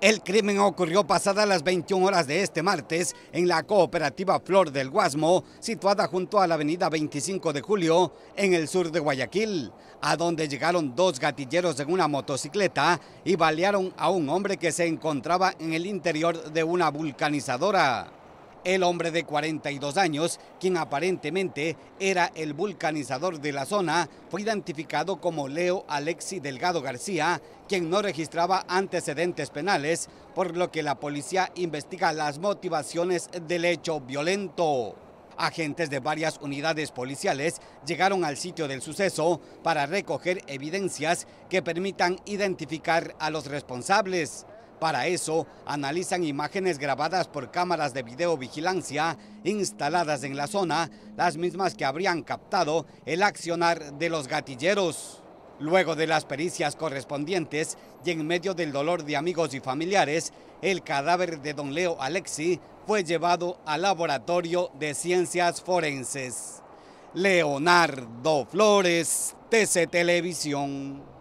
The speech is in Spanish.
El crimen ocurrió pasadas las 21 horas de este martes en la cooperativa Flor del Guasmo, situada junto a la avenida 25 de Julio, en el sur de Guayaquil, a donde llegaron dos gatilleros en una motocicleta y balearon a un hombre que se encontraba en el interior de una vulcanizadora. El hombre de 42 años, quien aparentemente era el vulcanizador de la zona, fue identificado como Leo Alexi Delgado García, quien no registraba antecedentes penales, por lo que la policía investiga las motivaciones del hecho violento. Agentes de varias unidades policiales llegaron al sitio del suceso para recoger evidencias que permitan identificar a los responsables. Para eso, analizan imágenes grabadas por cámaras de videovigilancia instaladas en la zona, las mismas que habrían captado el accionar de los gatilleros. Luego de las pericias correspondientes y en medio del dolor de amigos y familiares, el cadáver de don Leo Alexi fue llevado al Laboratorio de Ciencias Forenses. Leonardo Flores, TC Televisión.